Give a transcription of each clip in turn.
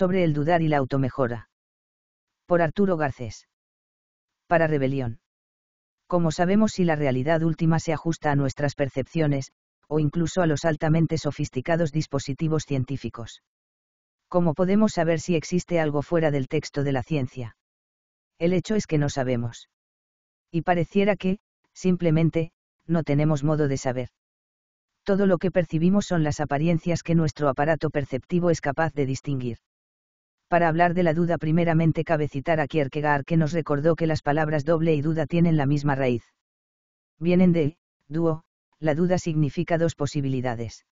sobre el dudar y la automejora. Por Arturo Garcés. Para rebelión. Como sabemos si la realidad última se ajusta a nuestras percepciones, o incluso a los altamente sofisticados dispositivos científicos? ¿Cómo podemos saber si existe algo fuera del texto de la ciencia? El hecho es que no sabemos. Y pareciera que, simplemente, no tenemos modo de saber. Todo lo que percibimos son las apariencias que nuestro aparato perceptivo es capaz de distinguir. Para hablar de la duda primeramente cabe citar a Kierkegaard que nos recordó que las palabras doble y duda tienen la misma raíz. Vienen de, duo, la duda significa dos posibilidades.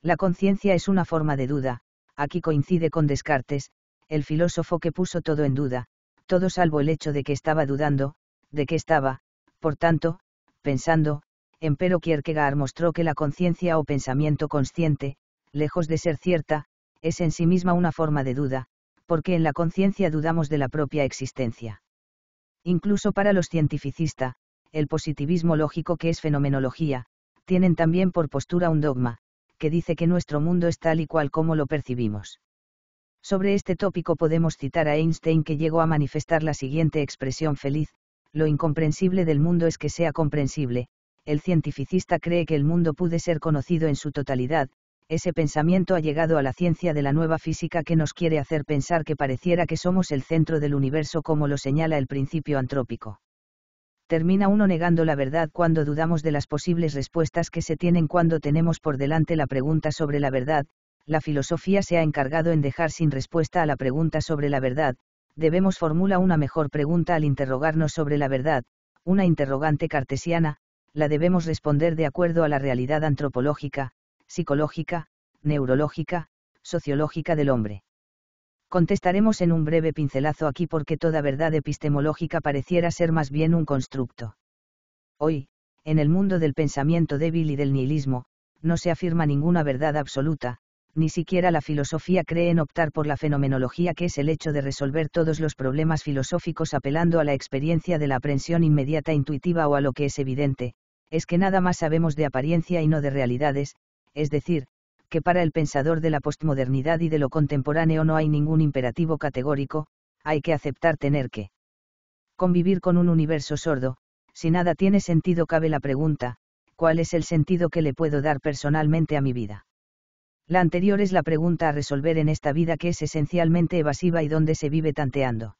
La conciencia es una forma de duda, aquí coincide con Descartes, el filósofo que puso todo en duda, todo salvo el hecho de que estaba dudando, de que estaba, por tanto, pensando, empero Kierkegaard mostró que la conciencia o pensamiento consciente, lejos de ser cierta, es en sí misma una forma de duda, porque en la conciencia dudamos de la propia existencia. Incluso para los cientificistas, el positivismo lógico que es fenomenología, tienen también por postura un dogma, que dice que nuestro mundo es tal y cual como lo percibimos. Sobre este tópico podemos citar a Einstein que llegó a manifestar la siguiente expresión feliz, lo incomprensible del mundo es que sea comprensible, el cientificista cree que el mundo pude ser conocido en su totalidad, ese pensamiento ha llegado a la ciencia de la nueva física que nos quiere hacer pensar que pareciera que somos el centro del universo como lo señala el principio antrópico. Termina uno negando la verdad cuando dudamos de las posibles respuestas que se tienen cuando tenemos por delante la pregunta sobre la verdad, la filosofía se ha encargado en dejar sin respuesta a la pregunta sobre la verdad, debemos formular una mejor pregunta al interrogarnos sobre la verdad, una interrogante cartesiana, la debemos responder de acuerdo a la realidad antropológica, psicológica, neurológica, sociológica del hombre. Contestaremos en un breve pincelazo aquí porque toda verdad epistemológica pareciera ser más bien un constructo. Hoy, en el mundo del pensamiento débil y del nihilismo, no se afirma ninguna verdad absoluta, ni siquiera la filosofía cree en optar por la fenomenología que es el hecho de resolver todos los problemas filosóficos apelando a la experiencia de la aprensión inmediata intuitiva o a lo que es evidente, es que nada más sabemos de apariencia y no de realidades, es decir, que para el pensador de la postmodernidad y de lo contemporáneo no hay ningún imperativo categórico, hay que aceptar tener que convivir con un universo sordo, si nada tiene sentido cabe la pregunta, ¿cuál es el sentido que le puedo dar personalmente a mi vida? La anterior es la pregunta a resolver en esta vida que es esencialmente evasiva y donde se vive tanteando.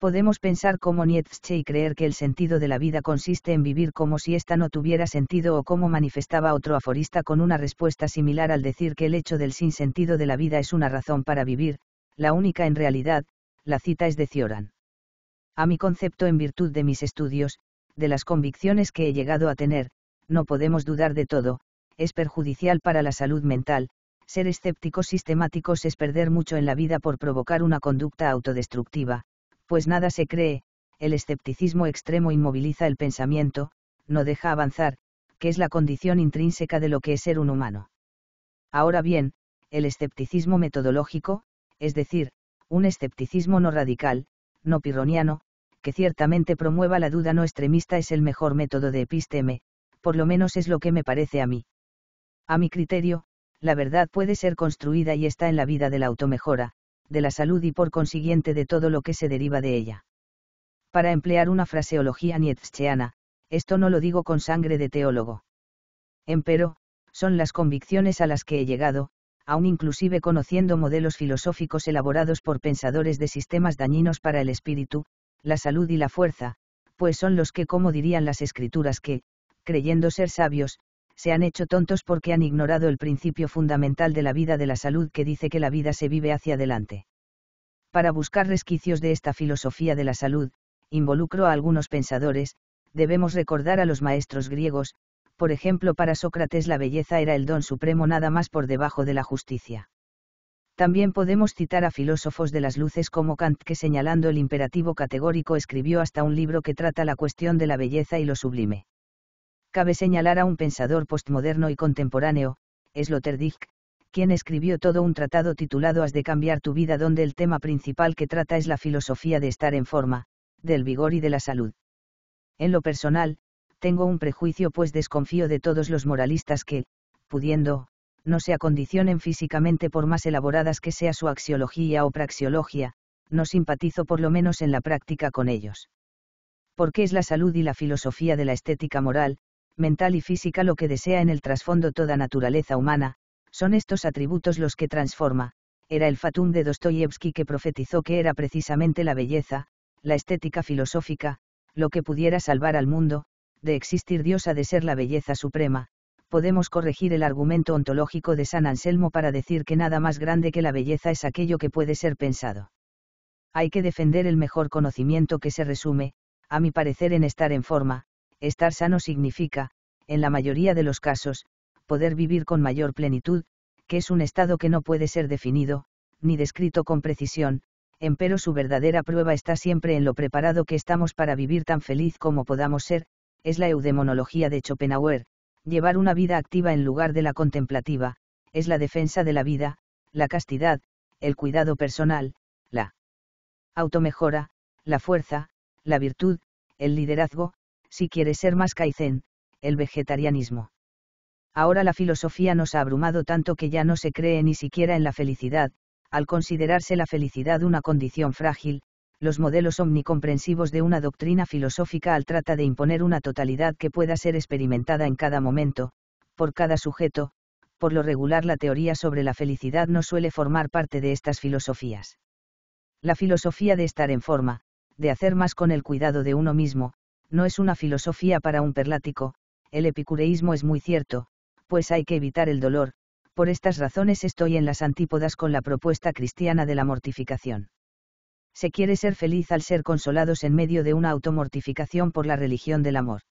Podemos pensar como Nietzsche y creer que el sentido de la vida consiste en vivir como si ésta no tuviera sentido o como manifestaba otro aforista con una respuesta similar al decir que el hecho del sinsentido de la vida es una razón para vivir, la única en realidad, la cita es de Cioran. A mi concepto en virtud de mis estudios, de las convicciones que he llegado a tener, no podemos dudar de todo, es perjudicial para la salud mental, ser escépticos sistemáticos es perder mucho en la vida por provocar una conducta autodestructiva, pues nada se cree, el escepticismo extremo inmoviliza el pensamiento, no deja avanzar, que es la condición intrínseca de lo que es ser un humano. Ahora bien, el escepticismo metodológico, es decir, un escepticismo no radical, no pirroniano, que ciertamente promueva la duda no extremista es el mejor método de episteme, por lo menos es lo que me parece a mí. A mi criterio, la verdad puede ser construida y está en la vida de la automejora, de la salud y por consiguiente de todo lo que se deriva de ella. Para emplear una fraseología nietzscheana, esto no lo digo con sangre de teólogo. Empero, son las convicciones a las que he llegado, aun inclusive conociendo modelos filosóficos elaborados por pensadores de sistemas dañinos para el espíritu, la salud y la fuerza, pues son los que, como dirían las escrituras que, creyendo ser sabios, se han hecho tontos porque han ignorado el principio fundamental de la vida de la salud que dice que la vida se vive hacia adelante. Para buscar resquicios de esta filosofía de la salud, involucro a algunos pensadores, debemos recordar a los maestros griegos, por ejemplo para Sócrates la belleza era el don supremo nada más por debajo de la justicia. También podemos citar a filósofos de las luces como Kant que señalando el imperativo categórico escribió hasta un libro que trata la cuestión de la belleza y lo sublime. Cabe señalar a un pensador postmoderno y contemporáneo, Sloterdijk, quien escribió todo un tratado titulado Has de cambiar tu vida donde el tema principal que trata es la filosofía de estar en forma, del vigor y de la salud. En lo personal, tengo un prejuicio pues desconfío de todos los moralistas que, pudiendo, no se acondicionen físicamente por más elaboradas que sea su axiología o praxiología, no simpatizo por lo menos en la práctica con ellos. Porque es la salud y la filosofía de la estética moral, mental y física lo que desea en el trasfondo toda naturaleza humana, son estos atributos los que transforma, era el Fatum de Dostoyevsky que profetizó que era precisamente la belleza, la estética filosófica, lo que pudiera salvar al mundo, de existir Dios ha de ser la belleza suprema, podemos corregir el argumento ontológico de San Anselmo para decir que nada más grande que la belleza es aquello que puede ser pensado. Hay que defender el mejor conocimiento que se resume, a mi parecer, en estar en forma, Estar sano significa, en la mayoría de los casos, poder vivir con mayor plenitud, que es un estado que no puede ser definido, ni descrito con precisión, empero su verdadera prueba está siempre en lo preparado que estamos para vivir tan feliz como podamos ser, es la eudemonología de Schopenhauer, llevar una vida activa en lugar de la contemplativa, es la defensa de la vida, la castidad, el cuidado personal, la automejora, la fuerza, la virtud, el liderazgo, si quiere ser más kaizen, el vegetarianismo. Ahora la filosofía nos ha abrumado tanto que ya no se cree ni siquiera en la felicidad, al considerarse la felicidad una condición frágil, los modelos omnicomprensivos de una doctrina filosófica al trata de imponer una totalidad que pueda ser experimentada en cada momento, por cada sujeto, por lo regular la teoría sobre la felicidad no suele formar parte de estas filosofías. La filosofía de estar en forma, de hacer más con el cuidado de uno mismo, no es una filosofía para un perlático, el epicureísmo es muy cierto, pues hay que evitar el dolor, por estas razones estoy en las antípodas con la propuesta cristiana de la mortificación. Se quiere ser feliz al ser consolados en medio de una automortificación por la religión del amor.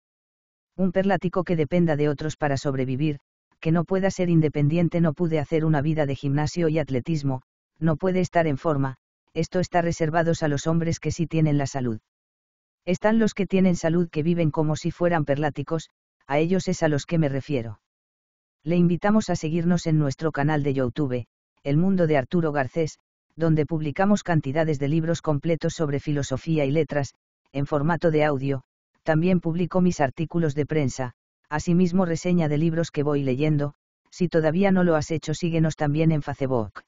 Un perlático que dependa de otros para sobrevivir, que no pueda ser independiente no puede hacer una vida de gimnasio y atletismo, no puede estar en forma, esto está reservado a los hombres que sí tienen la salud. Están los que tienen salud que viven como si fueran perláticos, a ellos es a los que me refiero. Le invitamos a seguirnos en nuestro canal de YouTube, El Mundo de Arturo Garcés, donde publicamos cantidades de libros completos sobre filosofía y letras, en formato de audio, también publico mis artículos de prensa, asimismo reseña de libros que voy leyendo, si todavía no lo has hecho síguenos también en Facebook.